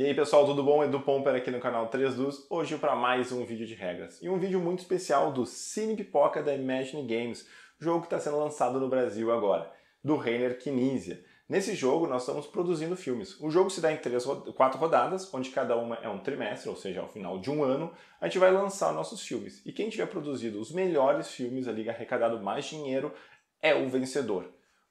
E aí pessoal, tudo bom? Edu Pomper aqui no canal 3 Luz, hoje para mais um vídeo de regras. E um vídeo muito especial do Cine Pipoca da Imagine Games, jogo que está sendo lançado no Brasil agora, do Rainer Kinesia. Nesse jogo nós estamos produzindo filmes. O jogo se dá em três, quatro rodadas, onde cada uma é um trimestre, ou seja, ao final de um ano, a gente vai lançar nossos filmes. E quem tiver produzido os melhores filmes ali, arrecadado mais dinheiro, é o vencedor.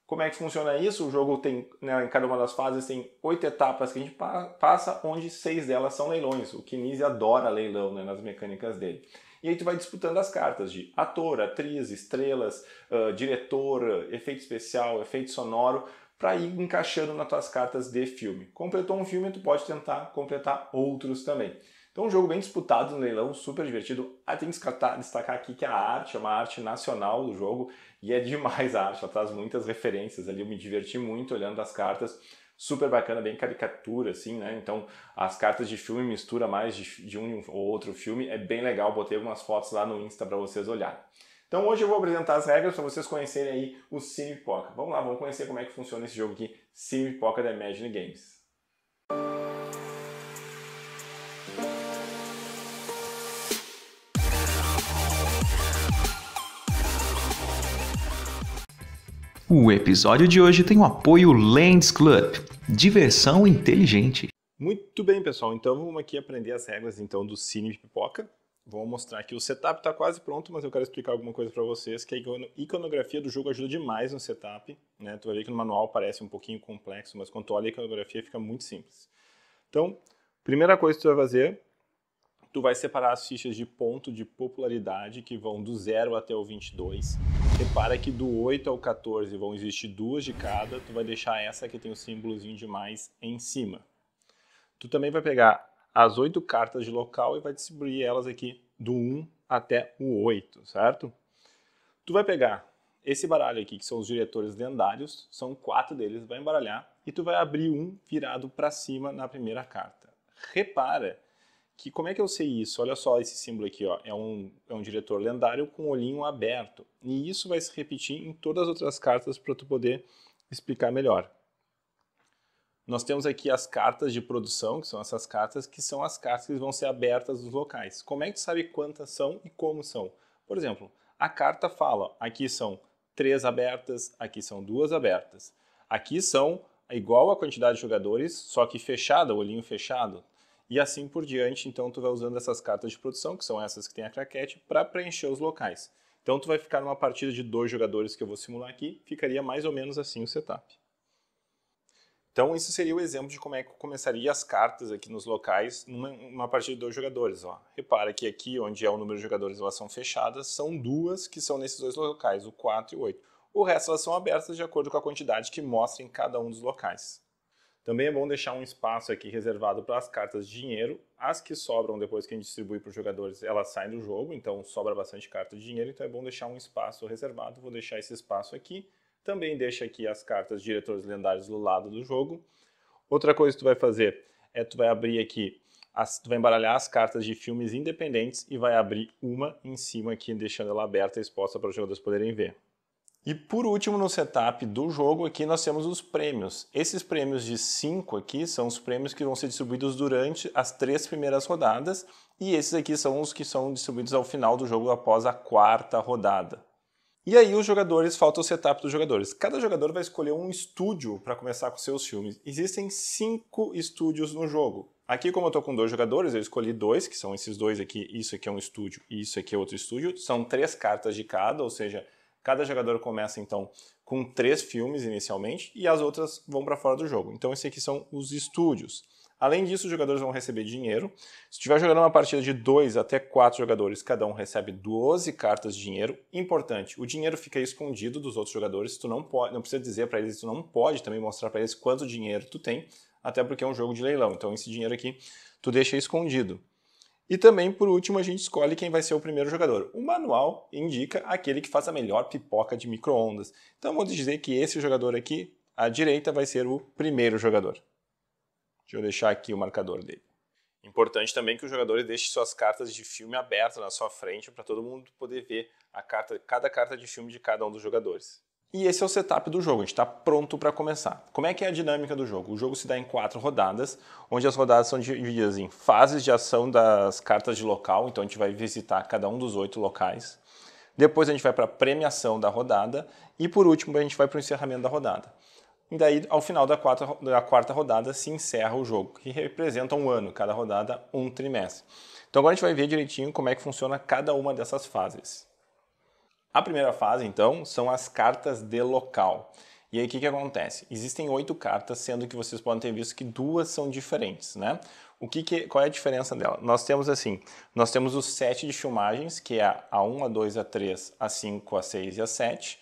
Como é que funciona isso? O jogo tem, né, em cada uma das fases, tem oito etapas que a gente passa, onde seis delas são leilões. O Kinesi adora leilão né, nas mecânicas dele. E aí tu vai disputando as cartas de ator, atriz, estrelas, uh, diretor, efeito especial, efeito sonoro, para ir encaixando nas tuas cartas de filme. Completou um filme, tu pode tentar completar outros também. Então, um jogo bem disputado no leilão, super divertido. Ah, tem que destacar aqui que a arte é uma arte nacional do jogo e é demais a arte, ela traz muitas referências ali. Eu me diverti muito olhando as cartas, super bacana, bem caricatura, assim, né? Então, as cartas de filme mistura mais de, de um ou outro filme, é bem legal. Botei algumas fotos lá no Insta para vocês olharem. Então hoje eu vou apresentar as regras para vocês conhecerem aí o Cine Pipoca. Vamos lá, vamos conhecer como é que funciona esse jogo aqui, Cine Pipoca da Imagine Games. O episódio de hoje tem o apoio Lands Club, diversão inteligente. Muito bem, pessoal. Então vamos aqui aprender as regras então do Cine Pipoca. Vou mostrar aqui o setup está quase pronto, mas eu quero explicar alguma coisa para vocês, que a iconografia do jogo ajuda demais no setup, né? Tu vai ver que no manual parece um pouquinho complexo, mas quando tu olha a iconografia fica muito simples. Então, primeira coisa que tu vai fazer, tu vai separar as fichas de ponto de popularidade que vão do 0 até o 22. Repara que do 8 ao 14 vão existir duas de cada, tu vai deixar essa que tem o símbolozinho de mais em cima. Tu também vai pegar as oito cartas de local e vai distribuir elas aqui do 1 até o 8, certo? Tu vai pegar esse baralho aqui, que são os diretores lendários, são quatro deles, vai embaralhar, e tu vai abrir um virado para cima na primeira carta. Repara que, como é que eu sei isso? Olha só esse símbolo aqui, ó, é, um, é um diretor lendário com o olhinho aberto. E isso vai se repetir em todas as outras cartas para tu poder explicar melhor. Nós temos aqui as cartas de produção, que são essas cartas, que são as cartas que vão ser abertas nos locais. Como é que tu sabe quantas são e como são? Por exemplo, a carta fala, aqui são três abertas, aqui são duas abertas. Aqui são igual a quantidade de jogadores, só que fechada, olhinho fechado e assim por diante. Então tu vai usando essas cartas de produção, que são essas que tem a craquete, para preencher os locais. Então tu vai ficar numa partida de dois jogadores que eu vou simular aqui, ficaria mais ou menos assim o setup. Então isso seria o exemplo de como é que começaria as cartas aqui nos locais numa, numa partida de dois jogadores. Ó. Repara que aqui onde é o número de jogadores elas são fechadas, são duas que são nesses dois locais, o 4 e o 8. O resto elas são abertas de acordo com a quantidade que mostra em cada um dos locais. Também é bom deixar um espaço aqui reservado para as cartas de dinheiro. As que sobram depois que a gente distribui para os jogadores, elas saem do jogo, então sobra bastante carta de dinheiro, então é bom deixar um espaço reservado. Vou deixar esse espaço aqui. Também deixa aqui as cartas diretores lendários do lado do jogo. Outra coisa que tu vai fazer é tu vai abrir aqui, as, tu vai embaralhar as cartas de filmes independentes e vai abrir uma em cima aqui, deixando ela aberta exposta para os jogadores poderem ver. E por último, no setup do jogo, aqui nós temos os prêmios. Esses prêmios de 5 aqui são os prêmios que vão ser distribuídos durante as três primeiras rodadas, e esses aqui são os que são distribuídos ao final do jogo após a quarta rodada. E aí os jogadores, falta o setup dos jogadores. Cada jogador vai escolher um estúdio para começar com seus filmes. Existem cinco estúdios no jogo. Aqui, como eu estou com dois jogadores, eu escolhi dois, que são esses dois aqui, isso aqui é um estúdio e isso aqui é outro estúdio. São três cartas de cada, ou seja, Cada jogador começa então com três filmes inicialmente e as outras vão para fora do jogo. Então esses aqui são os estúdios. Além disso, os jogadores vão receber dinheiro. Se estiver jogando uma partida de dois até quatro jogadores, cada um recebe 12 cartas de dinheiro. Importante, o dinheiro fica escondido dos outros jogadores, tu não pode, não precisa dizer para eles, tu não pode também mostrar para eles quanto dinheiro tu tem, até porque é um jogo de leilão. Então esse dinheiro aqui tu deixa escondido. E também, por último, a gente escolhe quem vai ser o primeiro jogador. O manual indica aquele que faz a melhor pipoca de micro-ondas. Então vamos dizer que esse jogador aqui, à direita, vai ser o primeiro jogador. Deixa eu deixar aqui o marcador dele. Importante também que os jogadores deixem suas cartas de filme abertas na sua frente para todo mundo poder ver a carta, cada carta de filme de cada um dos jogadores. E esse é o setup do jogo, a gente está pronto para começar. Como é que é a dinâmica do jogo? O jogo se dá em quatro rodadas, onde as rodadas são divididas em fases de ação das cartas de local, então a gente vai visitar cada um dos oito locais. Depois a gente vai para a premiação da rodada e por último a gente vai para o encerramento da rodada. E daí, ao final da quarta, da quarta rodada, se encerra o jogo, que representa um ano, cada rodada um trimestre. Então agora a gente vai ver direitinho como é que funciona cada uma dessas fases. A primeira fase, então, são as cartas de local. E aí o que, que acontece? Existem oito cartas, sendo que vocês podem ter visto que duas são diferentes, né? O que, que qual é a diferença dela? Nós temos assim, nós temos os sete de filmagens, que é a 1, a 2, a 3, a 5, a 6 e a 7.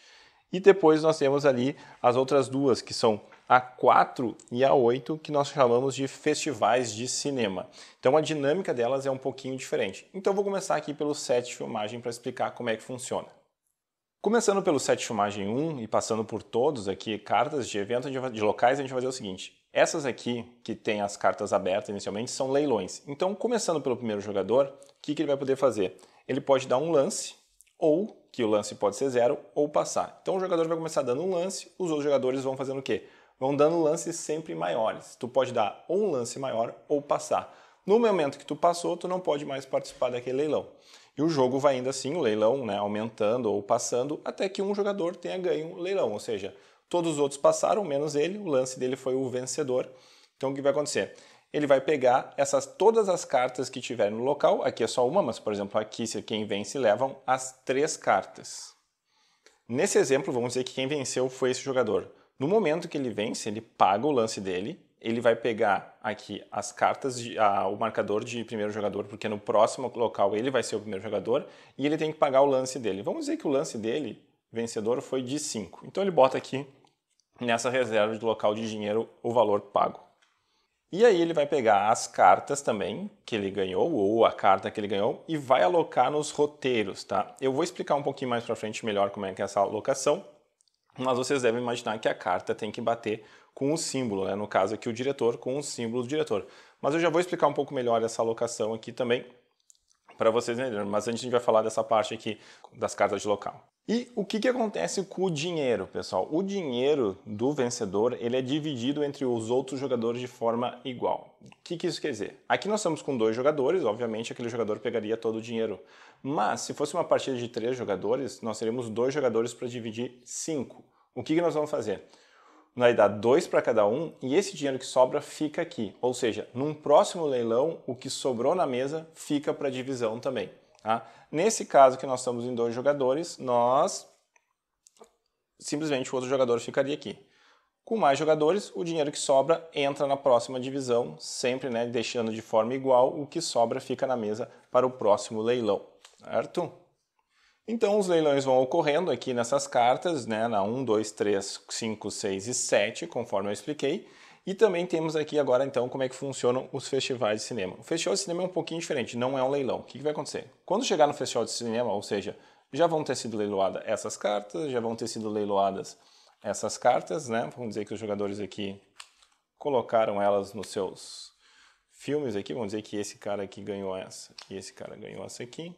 E depois nós temos ali as outras duas, que são a 4 e a 8, que nós chamamos de festivais de cinema. Então a dinâmica delas é um pouquinho diferente. Então eu vou começar aqui pelo set de filmagem para explicar como é que funciona. Começando pelo set filmagem 1 e passando por todos aqui, cartas de evento de locais, a gente vai fazer o seguinte. Essas aqui, que tem as cartas abertas inicialmente, são leilões. Então, começando pelo primeiro jogador, o que, que ele vai poder fazer? Ele pode dar um lance, ou que o lance pode ser zero, ou passar. Então, o jogador vai começar dando um lance, os outros jogadores vão fazendo o quê? Vão dando lances sempre maiores. Tu pode dar ou um lance maior, ou passar. No momento que tu passou, tu não pode mais participar daquele leilão. E o jogo vai ainda assim, o leilão, né, aumentando ou passando, até que um jogador tenha ganho o leilão. Ou seja, todos os outros passaram, menos ele, o lance dele foi o vencedor. Então o que vai acontecer? Ele vai pegar essas todas as cartas que tiver no local, aqui é só uma, mas por exemplo, aqui se quem vence levam as três cartas. Nesse exemplo, vamos dizer que quem venceu foi esse jogador. No momento que ele vence, ele paga o lance dele ele vai pegar aqui as cartas, de, a, o marcador de primeiro jogador, porque no próximo local ele vai ser o primeiro jogador, e ele tem que pagar o lance dele. Vamos dizer que o lance dele, vencedor, foi de 5. Então ele bota aqui nessa reserva de local de dinheiro o valor pago. E aí ele vai pegar as cartas também que ele ganhou, ou a carta que ele ganhou, e vai alocar nos roteiros, tá? Eu vou explicar um pouquinho mais para frente melhor como é que é essa alocação, mas vocês devem imaginar que a carta tem que bater com o símbolo, né? no caso aqui o diretor com o símbolo do diretor. Mas eu já vou explicar um pouco melhor essa alocação aqui também para vocês entenderem, mas antes a gente vai falar dessa parte aqui das cartas de local. E o que, que acontece com o dinheiro, pessoal? O dinheiro do vencedor ele é dividido entre os outros jogadores de forma igual. O que, que isso quer dizer? Aqui nós estamos com dois jogadores, obviamente aquele jogador pegaria todo o dinheiro. Mas se fosse uma partida de três jogadores, nós teríamos dois jogadores para dividir cinco. O que, que nós vamos fazer? vai dar dois para cada um e esse dinheiro que sobra fica aqui. Ou seja, num próximo leilão, o que sobrou na mesa fica para divisão também. Tá? Nesse caso que nós estamos em dois jogadores, nós simplesmente o outro jogador ficaria aqui. Com mais jogadores, o dinheiro que sobra entra na próxima divisão, sempre né, deixando de forma igual o que sobra fica na mesa para o próximo leilão, certo? Então os leilões vão ocorrendo aqui nessas cartas, né, na 1, 2, 3, 5, 6 e 7, conforme eu expliquei. E também temos aqui agora então como é que funcionam os festivais de cinema. O festival de cinema é um pouquinho diferente, não é um leilão. O que, que vai acontecer? Quando chegar no festival de cinema, ou seja, já vão ter sido leiloadas essas cartas, já vão ter sido leiloadas essas cartas, né? Vamos dizer que os jogadores aqui colocaram elas nos seus filmes aqui, vamos dizer que esse cara aqui ganhou essa, e esse cara ganhou essa aqui.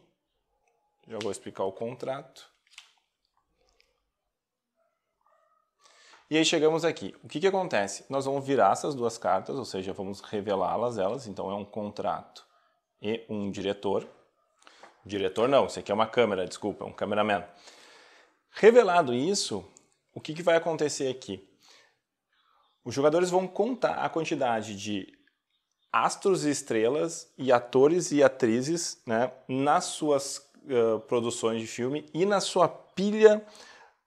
Já vou explicar o contrato. E aí chegamos aqui. O que, que acontece? Nós vamos virar essas duas cartas, ou seja, vamos revelá-las elas. Então é um contrato e um diretor. Diretor não, isso aqui é uma câmera, desculpa, é um cameraman. Revelado isso, o que, que vai acontecer aqui? Os jogadores vão contar a quantidade de astros e estrelas e atores e atrizes né, nas suas uh, produções de filme e na sua pilha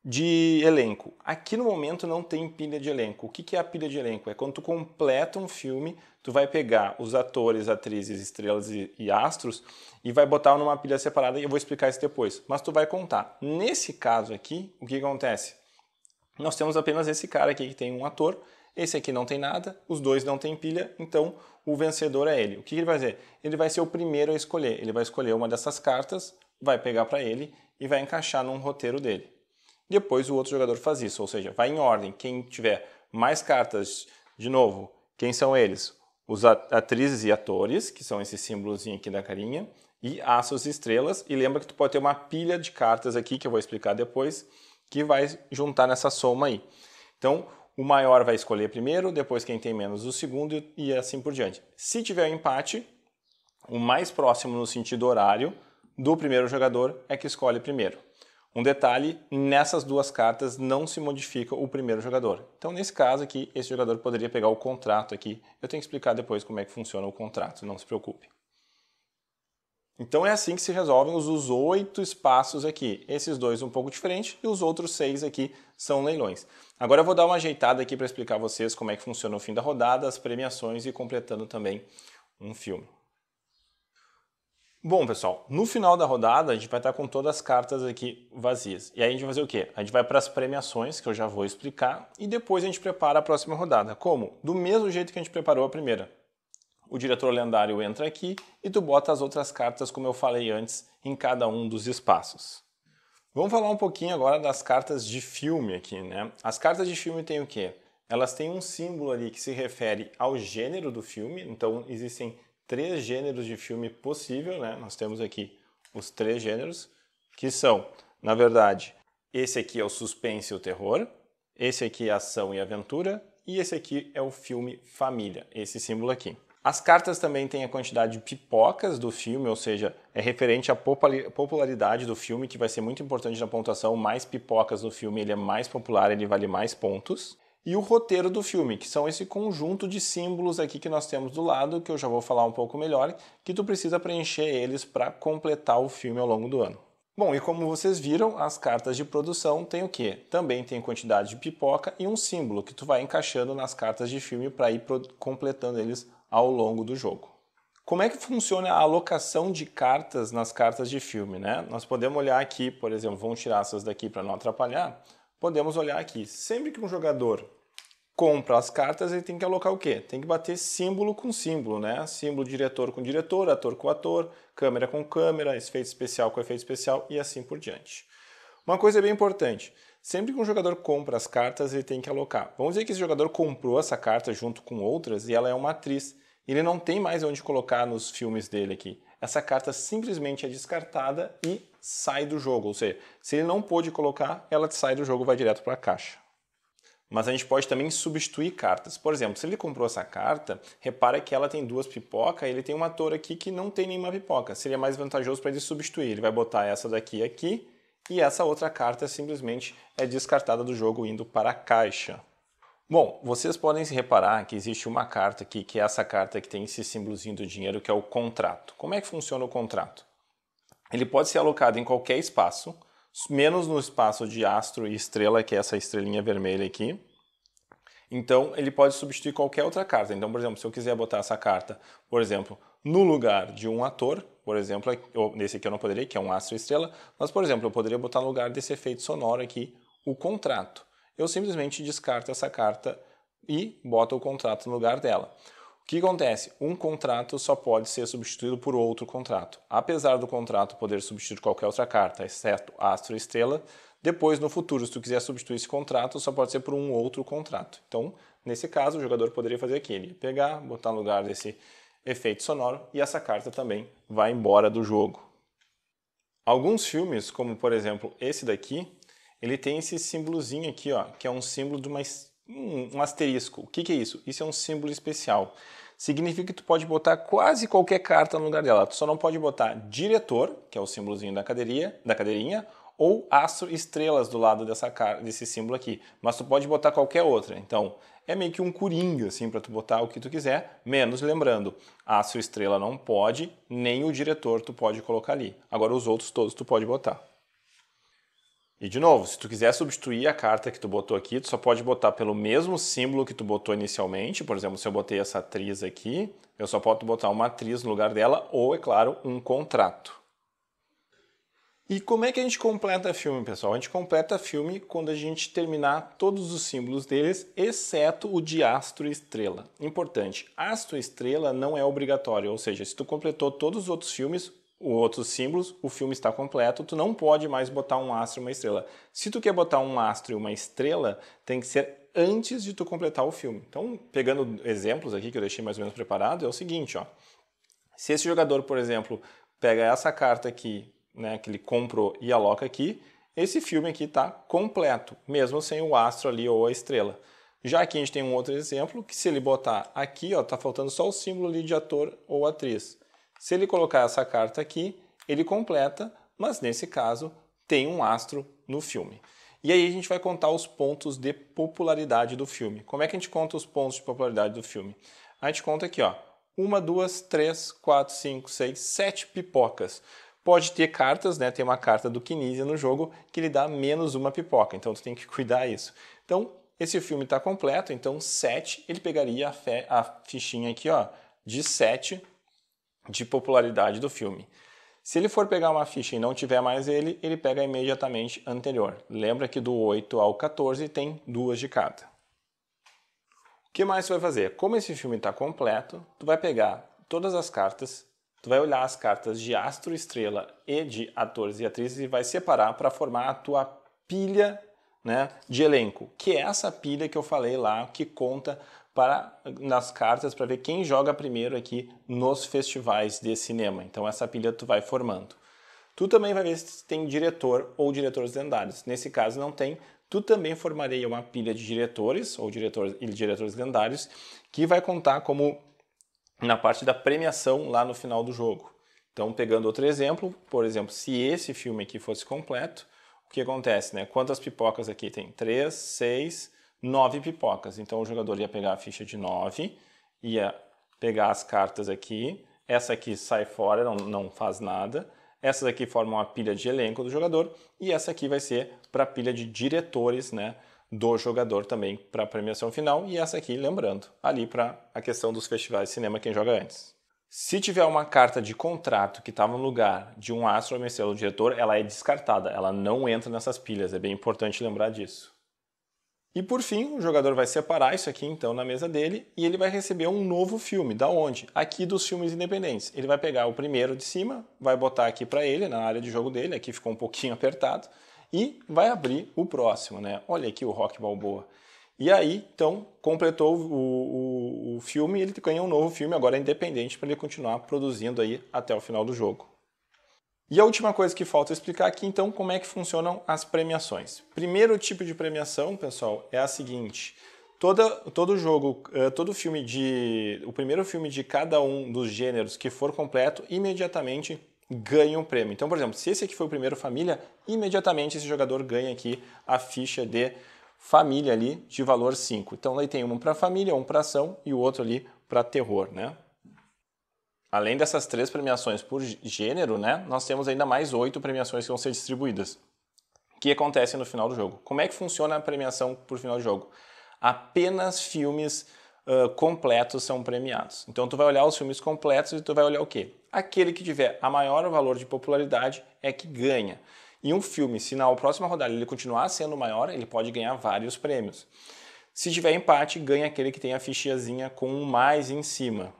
de elenco. Aqui no momento não tem pilha de elenco. O que, que é a pilha de elenco? É quando tu completa um filme, tu vai pegar os atores, atrizes, estrelas e, e astros e vai botar numa pilha separada e eu vou explicar isso depois. Mas tu vai contar. Nesse caso aqui, o que acontece? Nós temos apenas esse cara aqui que tem um ator, esse aqui não tem nada, os dois não têm pilha, então o vencedor é ele. O que ele vai fazer? Ele vai ser o primeiro a escolher. Ele vai escolher uma dessas cartas, vai pegar para ele e vai encaixar num roteiro dele. Depois o outro jogador faz isso, ou seja, vai em ordem. Quem tiver mais cartas, de novo, quem são eles? Os atrizes e atores, que são esse símbolozinho aqui da carinha, e aços e estrelas. E lembra que tu pode ter uma pilha de cartas aqui, que eu vou explicar depois, que vai juntar nessa soma aí. Então, o maior vai escolher primeiro, depois quem tem menos o segundo e assim por diante. Se tiver um empate, o mais próximo no sentido horário do primeiro jogador é que escolhe primeiro. Um detalhe, nessas duas cartas não se modifica o primeiro jogador. Então, nesse caso aqui, esse jogador poderia pegar o contrato aqui. Eu tenho que explicar depois como é que funciona o contrato, não se preocupe. Então é assim que se resolvem os, os oito espaços aqui. Esses dois um pouco diferentes e os outros seis aqui são leilões. Agora eu vou dar uma ajeitada aqui para explicar a vocês como é que funciona o fim da rodada, as premiações e completando também um filme. Bom, pessoal, no final da rodada a gente vai estar com todas as cartas aqui vazias. E aí a gente vai fazer o quê? A gente vai para as premiações, que eu já vou explicar, e depois a gente prepara a próxima rodada. Como? Do mesmo jeito que a gente preparou a primeira. O diretor lendário entra aqui e tu bota as outras cartas, como eu falei antes, em cada um dos espaços. Vamos falar um pouquinho agora das cartas de filme aqui, né? As cartas de filme têm o quê? Elas têm um símbolo ali que se refere ao gênero do filme, então existem três gêneros de filme possível, né? Nós temos aqui os três gêneros, que são, na verdade, esse aqui é o suspense e o terror, esse aqui é ação e aventura, e esse aqui é o filme família, esse símbolo aqui. As cartas também têm a quantidade de pipocas do filme, ou seja, é referente à popularidade do filme, que vai ser muito importante na pontuação. Mais pipocas no filme, ele é mais popular, ele vale mais pontos e o roteiro do filme, que são esse conjunto de símbolos aqui que nós temos do lado, que eu já vou falar um pouco melhor, que tu precisa preencher eles para completar o filme ao longo do ano. Bom, e como vocês viram, as cartas de produção têm o quê? Também tem quantidade de pipoca e um símbolo que tu vai encaixando nas cartas de filme para ir completando eles ao longo do jogo. Como é que funciona a alocação de cartas nas cartas de filme, né? Nós podemos olhar aqui, por exemplo, vamos tirar essas daqui para não atrapalhar. Podemos olhar aqui, sempre que um jogador compra as cartas, ele tem que alocar o quê? Tem que bater símbolo com símbolo, né? Símbolo diretor com diretor, ator com ator, câmera com câmera, efeito especial com efeito especial e assim por diante. Uma coisa bem importante, sempre que um jogador compra as cartas, ele tem que alocar. Vamos dizer que esse jogador comprou essa carta junto com outras e ela é uma atriz. Ele não tem mais onde colocar nos filmes dele aqui. Essa carta simplesmente é descartada e sai do jogo. Ou seja, se ele não pôde colocar, ela sai do jogo, vai direto para a caixa mas a gente pode também substituir cartas. Por exemplo, se ele comprou essa carta, repara que ela tem duas pipocas, ele tem uma torre aqui que não tem nenhuma pipoca. Seria mais vantajoso para ele substituir. Ele vai botar essa daqui aqui e essa outra carta simplesmente é descartada do jogo indo para a caixa. Bom, vocês podem se reparar que existe uma carta aqui, que é essa carta que tem esse símbolozinho do dinheiro, que é o contrato. Como é que funciona o contrato? Ele pode ser alocado em qualquer espaço, menos no espaço de astro e estrela, que é essa estrelinha vermelha aqui. Então, ele pode substituir qualquer outra carta. Então, por exemplo, se eu quiser botar essa carta, por exemplo, no lugar de um ator, por exemplo, é nesse aqui eu não poderia, que é um astro e estrela, mas, por exemplo, eu poderia botar no lugar desse efeito sonoro aqui, o contrato. Eu simplesmente descarto essa carta e boto o contrato no lugar dela. O que acontece? Um contrato só pode ser substituído por outro contrato. Apesar do contrato poder substituir qualquer outra carta, exceto astro e estrela, depois no futuro, se tu quiser substituir esse contrato, só pode ser por um outro contrato. Então, nesse caso, o jogador poderia fazer aquele, pegar, botar no lugar desse efeito sonoro e essa carta também vai embora do jogo. Alguns filmes, como por exemplo esse daqui, ele tem esse símbolozinho aqui, ó, que é um símbolo de uma um, asterisco. O que, que é isso? Isso é um símbolo especial. Significa que tu pode botar quase qualquer carta no lugar dela. Tu só não pode botar diretor, que é o símbolozinho da cadeirinha, da cadeirinha ou astro estrelas do lado dessa desse símbolo aqui. Mas tu pode botar qualquer outra. Então, é meio que um coringa, assim, para tu botar o que tu quiser, menos lembrando, astro estrela não pode, nem o diretor tu pode colocar ali. Agora os outros todos tu pode botar. E de novo, se tu quiser substituir a carta que tu botou aqui, tu só pode botar pelo mesmo símbolo que tu botou inicialmente. Por exemplo, se eu botei essa atriz aqui, eu só posso botar uma atriz no lugar dela ou, é claro, um contrato. E como é que a gente completa filme, pessoal? A gente completa filme quando a gente terminar todos os símbolos deles, exceto o de astro e estrela. Importante, astro e estrela não é obrigatório, ou seja, se tu completou todos os outros filmes, outros símbolos, o filme está completo, tu não pode mais botar um astro e uma estrela. Se tu quer botar um astro e uma estrela, tem que ser antes de tu completar o filme. Então, pegando exemplos aqui que eu deixei mais ou menos preparado, é o seguinte, ó. Se esse jogador, por exemplo, pega essa carta aqui, né, que ele comprou e aloca aqui, esse filme aqui está completo, mesmo sem o astro ali ou a estrela. Já aqui a gente tem um outro exemplo, que se ele botar aqui, ó, tá faltando só o símbolo ali de ator ou atriz. Se ele colocar essa carta aqui, ele completa, mas nesse caso tem um astro no filme. E aí a gente vai contar os pontos de popularidade do filme. Como é que a gente conta os pontos de popularidade do filme? A gente conta aqui, ó. Uma, duas, três, quatro, cinco, seis, sete pipocas. Pode ter cartas, né? Tem uma carta do Kinesia no jogo que lhe dá menos uma pipoca. Então tu tem que cuidar isso. Então, esse filme está completo, então 7, ele pegaria a, fe... a fichinha aqui, ó, de 7 de popularidade do filme. Se ele for pegar uma ficha e não tiver mais ele, ele pega imediatamente anterior. Lembra que do 8 ao 14 tem duas de cada. O que mais você vai fazer? Como esse filme está completo, tu vai pegar todas as cartas, tu vai olhar as cartas de astro, estrela e de atores e atrizes e vai separar para formar a tua pilha né, de elenco, que é essa pilha que eu falei lá que conta para nas cartas para ver quem joga primeiro aqui nos festivais de cinema. Então essa pilha tu vai formando. Tu também vai ver se tem diretor ou diretores lendários. Nesse caso não tem. Tu também formarei uma pilha de diretores ou diretores e diretores lendários que vai contar como na parte da premiação lá no final do jogo. Então, pegando outro exemplo, por exemplo, se esse filme aqui fosse completo, o que acontece, né? Quantas pipocas aqui tem? Três, seis nove pipocas. Então o jogador ia pegar a ficha de nove, ia pegar as cartas aqui, essa aqui sai fora, não, não faz nada, essas aqui formam a pilha de elenco do jogador e essa aqui vai ser para a pilha de diretores né, do jogador também para a premiação final e essa aqui, lembrando, ali para a questão dos festivais de cinema, quem joga antes. Se tiver uma carta de contrato que estava no lugar de um astro ou do diretor, ela é descartada, ela não entra nessas pilhas, é bem importante lembrar disso. E por fim, o jogador vai separar isso aqui então na mesa dele e ele vai receber um novo filme. Da onde? Aqui dos filmes independentes. Ele vai pegar o primeiro de cima, vai botar aqui para ele na área de jogo dele, aqui ficou um pouquinho apertado, e vai abrir o próximo, né? Olha aqui o Rock Balboa. E aí, então, completou o, o, o filme e ele ganha um novo filme agora independente para ele continuar produzindo aí até o final do jogo. E a última coisa que falta explicar aqui, então, como é que funcionam as premiações. Primeiro tipo de premiação, pessoal, é a seguinte. Toda, todo jogo, eh, todo filme de. O primeiro filme de cada um dos gêneros que for completo, imediatamente ganha um prêmio. Então, por exemplo, se esse aqui foi o primeiro família, imediatamente esse jogador ganha aqui a ficha de família ali de valor 5. Então, aí tem um para família, um para ação e o outro ali para terror, né? Além dessas três premiações por gênero, né, nós temos ainda mais oito premiações que vão ser distribuídas, que acontecem no final do jogo. Como é que funciona a premiação por final de jogo? Apenas filmes uh, completos são premiados. Então tu vai olhar os filmes completos e tu vai olhar o quê? Aquele que tiver a maior valor de popularidade é que ganha. E um filme, se na próxima rodada ele continuar sendo maior, ele pode ganhar vários prêmios. Se tiver empate, ganha aquele que tem a fichazinha com um mais em cima.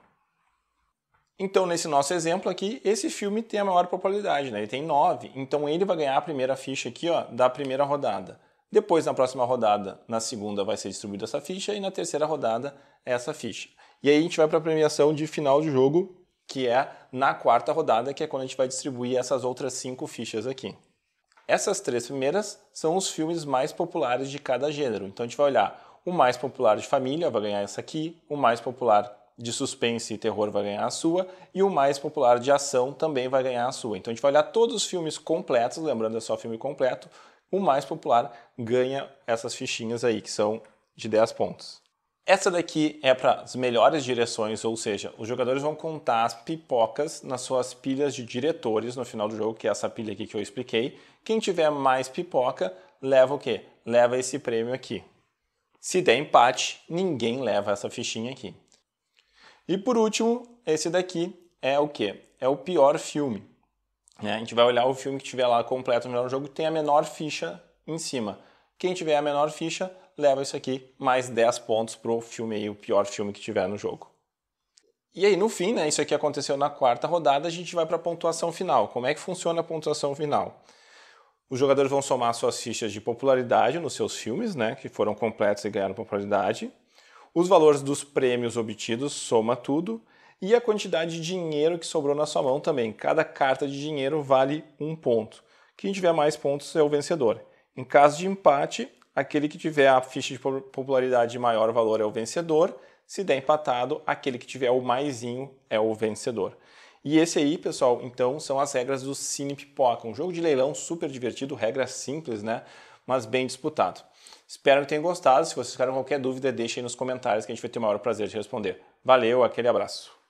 Então, nesse nosso exemplo aqui, esse filme tem a maior probabilidade, né? ele tem 9. Então, ele vai ganhar a primeira ficha aqui ó, da primeira rodada. Depois, na próxima rodada, na segunda, vai ser distribuída essa ficha e na terceira rodada, essa ficha. E aí a gente vai para a premiação de final de jogo, que é na quarta rodada, que é quando a gente vai distribuir essas outras cinco fichas aqui. Essas três primeiras são os filmes mais populares de cada gênero. Então a gente vai olhar o mais popular de família, vai ganhar essa aqui, o mais popular de suspense e terror vai ganhar a sua, e o mais popular de ação também vai ganhar a sua. Então a gente vai olhar todos os filmes completos, lembrando é só filme completo, o mais popular ganha essas fichinhas aí, que são de 10 pontos. Essa daqui é para as melhores direções, ou seja, os jogadores vão contar as pipocas nas suas pilhas de diretores no final do jogo, que é essa pilha aqui que eu expliquei. Quem tiver mais pipoca, leva o quê? Leva esse prêmio aqui. Se der empate, ninguém leva essa fichinha aqui. E por último, esse daqui é o que? É o pior filme. Né? A gente vai olhar o filme que tiver lá completo no melhor jogo, tem a menor ficha em cima. Quem tiver a menor ficha, leva isso aqui, mais 10 pontos pro filme aí, o pior filme que tiver no jogo. E aí, no fim, né, isso aqui aconteceu na quarta rodada, a gente vai para a pontuação final. Como é que funciona a pontuação final? Os jogadores vão somar suas fichas de popularidade nos seus filmes, né, que foram completos e ganharam popularidade, os valores dos prêmios obtidos soma tudo e a quantidade de dinheiro que sobrou na sua mão também. Cada carta de dinheiro vale um ponto. Quem tiver mais pontos é o vencedor. Em caso de empate, aquele que tiver a ficha de popularidade de maior valor é o vencedor. Se der empatado, aquele que tiver o maisinho é o vencedor. E esse aí, pessoal, então são as regras do Cine Pipoca, um jogo de leilão super divertido, regra simples, né? Mas bem disputado. Espero que tenham gostado. Se vocês ficaram qualquer dúvida, deixem nos comentários que a gente vai ter o maior prazer de responder. Valeu, aquele abraço.